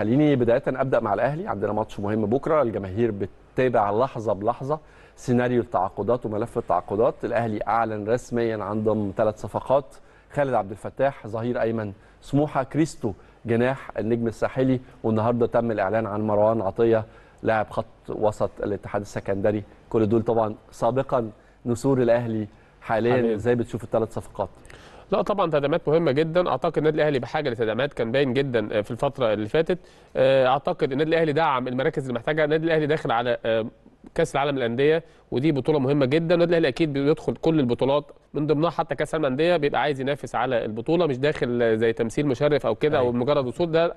خليني بدايه ابدا مع الاهلي عندنا ماتش مهم بكره الجماهير بتتابع لحظه بلحظه سيناريو التعاقدات وملف التعاقدات الاهلي اعلن رسميا عن ضم ثلاث صفقات خالد عبد الفتاح ظهير ايمن سموحه كريستو جناح النجم الساحلي والنهارده تم الاعلان عن مروان عطيه لاعب خط وسط الاتحاد السكندري كل دول طبعا سابقا نسور الاهلي حاليا ازاي بتشوف الثلاث صفقات لا طبعا تدعيمات مهمه جدا اعتقد النادي الاهلي بحاجه لتدعيمات كان باين جدا آه، في الفتره اللي فاتت آه، اعتقد النادي الاهلي دعم المراكز اللي محتاجها النادي الاهلي داخل على آه، كاس العالم للانديه ودي بطوله مهمه جدا النادي الاهلي اكيد بيدخل كل البطولات من ضمنها حتى كاس الانديه بيبقى عايز ينافس على البطوله مش داخل زي تمثيل مشرف او كده او أيوة. مجرد وصول ده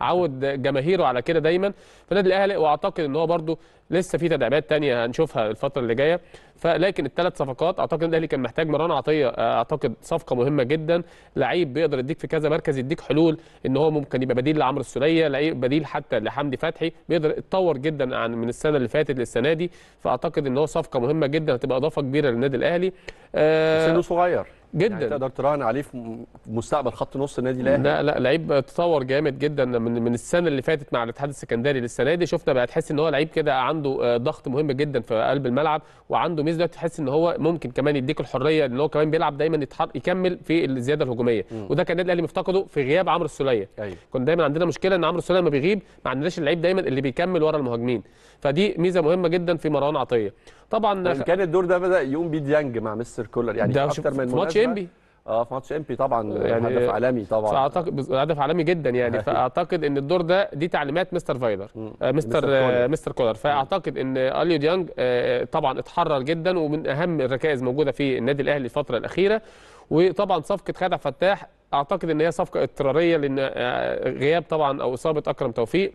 عود جماهيره على كده دايما فالنادي الاهلي واعتقد ان هو برده لسه في تدعيمات تانية هنشوفها الفتره اللي جايه فلكن الثلاث صفقات اعتقد الاهلي كان محتاج مروان عطيه اعتقد صفقه مهمه جدا لعيب بيقدر يديك في كذا مركز يديك حلول ان هو ممكن يبقى بديل لعمرو السوليه لعيب بديل حتى لحمدي فتحي بيقدر اتطور جدا عن من السنه اللي فاتت للسنه دي فاعتقد ان هو صفقه مهمه جدا هتبقى اضافه كبيره للنادي الاهلي أه آه، سنه صغير يعني جدا يعني تقدر تراهن عليه في مستقبل خط نص النادي الاهلي لا لا لعيب تطور جامد جدا من من السنه اللي فاتت مع الاتحاد السكندري للسنه دي شفنا بقى تحس ان هو لعيب كده عنده آه، ضغط مهم جدا في قلب الملعب وعنده ميزه دلوقتي تحس ان هو ممكن كمان يديك الحريه ان هو كمان بيلعب دايما يتحر يكمل في الزياده الهجوميه م. وده كان النادي الاهلي مفتقده في غياب عمرو السوليه أيوه. كنا دايما عندنا مشكله ان عمرو السوليه لما بيغيب ما عندناش اللعيب دايما اللي بيكمل ورا المهاجمين فدي ميزه مهمه جدا في مروان عطيه طبعا كان الدور ده بدا يقوم بي ديانج مع مستر كولر يعني ده اكتر من ماتش انبي اه في ماتش امبي طبعا يعني هدف عالمي طبعا فاعتقد هدف عالمي جدا يعني فاعتقد ان الدور ده دي تعليمات مستر فايلر آه، مستر آه مستر كولر فاعتقد ان اليو ديانج آه،, آه طبعا اتحرر جدا ومن اهم الركائز موجوده في النادي الاهلي الفتره الاخيره وطبعا صفقه خالد فتاح اعتقد ان هي صفقه اضطراريه لان آه، غياب طبعا او اصابه اكرم توفيق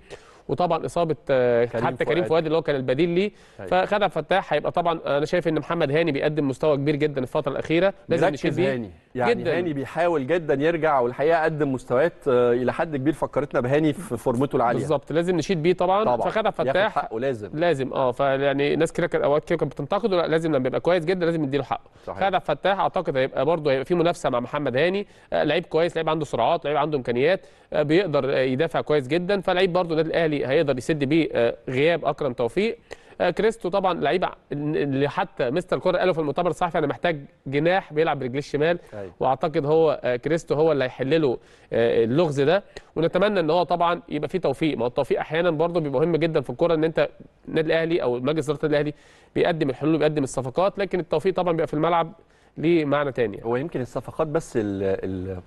وطبعا اصابه آه، كريم حتى كريم فؤاد اللي هو كان البديل ليه أيوه. فخد عبد الفتاح هيبقى طبعا انا شايف ان محمد هاني بيقدم مستوى كبير جدا الفتره الاخيره لازم نشيل بيه هاني يعني جداً. هاني بيحاول جدا يرجع والحقيقه قدم مستويات آه، الى حد كبير فكرتنا بهاني في فورمته العاليه بالظبط لازم نشيد بيه طبعا, طبعا. فخد عبد الفتاح لازم لازم اه فيعني ناس كده كانت اوقات كده كانت بتنتقده لازم لما يبقى كويس جدا لازم نديله حقه خد عبد الفتاح اعتقد هيبقى برده هيبقى في منافسه مع محمد هاني آه، لعيب كويس لعيب عنده سرعات لعيب عنده امكانيات بيقدر يدافع كويس جدا فلعيب برده النادي الاهلي هيقدر يسد بيه آه، غياب اكرم توفيق آه، كريستو طبعا لعيبه اللي حتى مستر كورة قاله في المؤتمر الصحفي انا محتاج جناح بيلعب برجليه الشمال أيوة. واعتقد هو آه، كريستو هو اللي هيحل له اللغز ده ونتمنى ان هو طبعا يبقى فيه توفيق ما هو التوفيق احيانا برضه بيبقى مهم جدا في الكوره ان انت النادي الاهلي او مجلس اداره النادي الاهلي بيقدم الحلول وبيقدم الصفقات لكن التوفيق طبعا بيبقى في الملعب ليه معنى تاني يعني. هو يمكن الصفقات بس الـ الـ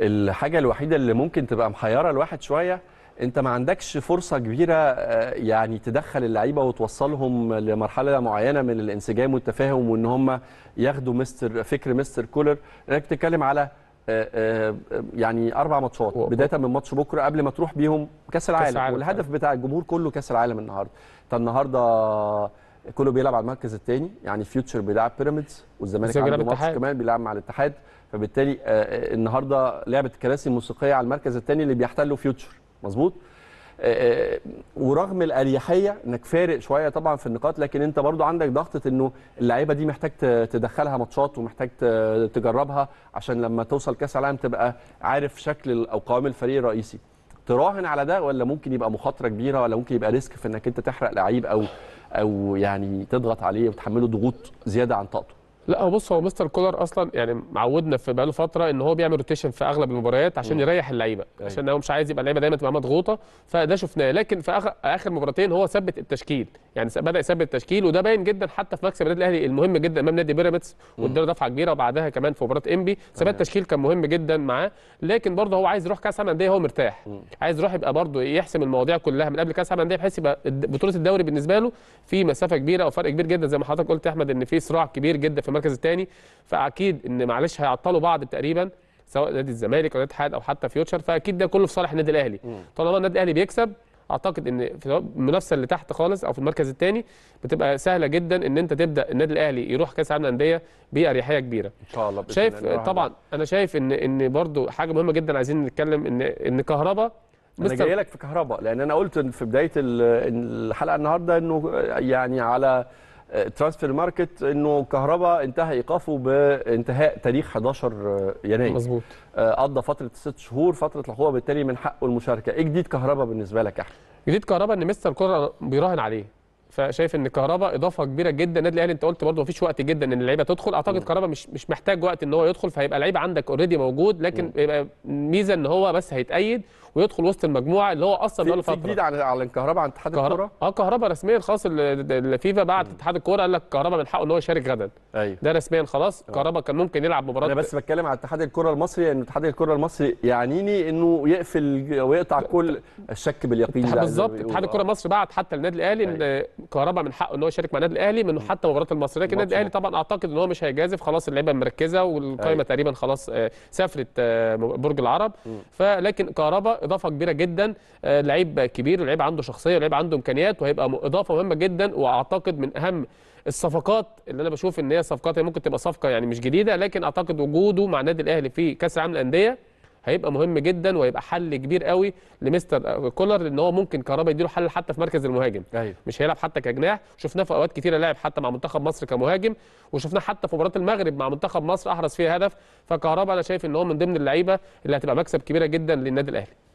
الحاجه الوحيده اللي ممكن تبقى محيره الواحد شويه انت ما عندكش فرصه كبيره آه، يعني تدخل اللعيبه وتوصلهم لمرحله معينه من الانسجام والتفاهم وان هم ياخدوا مستر فكر مستر كولر انك بتتكلم على آه، آه، يعني اربع ماتشات بدايه من ماتش بكره قبل ما تروح بيهم كاس العالم, العالم والهدف بتاع الجمهور كله كاس العالم النهارده انت النهارده كله بيلعب على المركز الثاني يعني فيوتشر بيلعب بيراميدز والزمالك عنده ماتش كمان بيلعب مع الاتحاد فبالتالي النهارده لعبه الكراسي الموسيقيه على المركز الثاني اللي بيحتله فيوتشر مظبوط آه، آه، ورغم الاريحيه انك فارق شويه طبعا في النقاط لكن انت برضو عندك ضغطه انه اللعيبه دي محتاج تدخلها ماتشات ومحتاج تجربها عشان لما توصل كاس العالم تبقى عارف شكل او قوام الفريق الرئيسي تراهن على ده ولا ممكن يبقى مخاطره كبيره ولا ممكن يبقى ريسك في انك انت تحرق لعيب او او يعني تضغط عليه وتحمله ضغوط زياده عن طاقته لا هو بص هو مستر كولر اصلا يعني معودنا في بقاله فتره ان هو بيعمل روتيشن في اغلب المباريات عشان م. يريح اللعيبه أيوه. عشان هو مش عايز يبقى اللعيبه دايما تبقى مضغوطه فده شفناه لكن في اخر اخر مباراتين هو ثبت التشكيل يعني بدا يثبت التشكيل وده باين جدا حتى في مكسب النادي الاهلي المهم جدا امام نادي بيراميدز واداله دفعه كبيره وبعدها كمان في مباراه انبي ثبت أيوه. التشكيل كان مهم جدا معاه لكن برضه هو عايز يروح كاس عالم الانديه هو مرتاح م. عايز يروح يبقى برضه يحسم المواضيع كلها من قبل كاس عالم الانديه بحيث يبقى بطوله الدوري بالنسبه له في مسافه كبيره او فرق كبير جدا زي ما حضرتك قلت يا احمد ان في صراع كبير جدا في المركز الثاني فاكيد ان معلش هيعطلوا بعض تقريبا سواء نادي الزمالك او نادي الاتحاد او حتى فيوتشر فاكيد ده كله في صالح النادي الاهلي طالما النادي الاهلي بيكسب اعتقد ان في المنافسه اللي تحت خالص او في المركز الثاني بتبقى سهله جدا ان انت تبدا النادي الاهلي يروح كاس العالم للانديه باريحيه كبيره ان شاء الله شايف طبعا انا شايف ان ان برده حاجه مهمه جدا عايزين نتكلم ان ان كهربا انا جاي لك في كهربا لان انا قلت في بدايه الحلقه النهارده انه يعني على ترانسفير آه، ماركت انه كهرباء انتهى ايقافه بانتهاء تاريخ 11 آه، يناير مظبوط آه، قضى فتره ست شهور فتره الحقوق بالتالي من حقه المشاركه ايه جديد كهرباء بالنسبه لك احمد جديد كهرباء ان مستر كره بيراهن عليه فشايف ان كهرباء اضافه كبيره جدا النادي الاهلي انت قلت برضه مفيش وقت جدا ان اللعيبه تدخل اعتقد كهرباء مش مش محتاج وقت ان هو يدخل فهيبقى لعيب عندك اوريدي موجود لكن بيبقى ميزه ان هو بس هيتايد ويدخل وسط المجموعه اللي هو اصلا بقاله فتره جديد على على الكهرباء عن اتحاد الكوره اه كهرباء رسميا خلاص الفيفا بعت اتحاد الكوره قال لك كهرباء من حقه ان هو يشارك غدا أيوه. ده رسميا خلاص آه. كهرباء كان ممكن يلعب مباراه انا بس بتكلم على اتحاد الكوره المصري لان يعني اتحاد الكوره المصري يعنيني انه يقفل ويقطع كل الشك باليقين ده بالظبط اتحاد الكوره المصري بعت حتى النادي الاهلي ان أيوه. كهرباء من حقه ان هو يشارك مع النادي الاهلي من حتى مباراه المصري لكن النادي الاهلي طبعا اعتقد ان هو مش هيجازف خلاص اللعيبه مركزه والقائمه أيوه. تقريبا خلاص آه، سافرت آه، برج العرب فلكن كهرباء اضافه كبيره جدا آه، لعيب كبير ولعيب عنده شخصيه ولعيب عنده امكانيات وهيبقى اضافه مهمه جدا واعتقد من اهم الصفقات اللي انا بشوف ان هي صفقات هي ممكن تبقى صفقه يعني مش جديده لكن اعتقد وجوده مع النادي الاهلي في كاس العالم للانديه هيبقى مهم جدا وهيبقى حل كبير قوي لمستر آه، كولر لان هو ممكن كهربا يديله حل حتى في مركز المهاجم أيوه. مش هيلعب حتى كجناح شفناه في اوقات كتيره لعب حتى مع منتخب مصر كمهاجم وشفناه حتى في مباراه المغرب مع منتخب مصر احرز فيها هدف فكهربا انا شايف ان هو من ضمن اللعيبه اللي هتبقى مكسب كبيره جدا للنادي الاهلي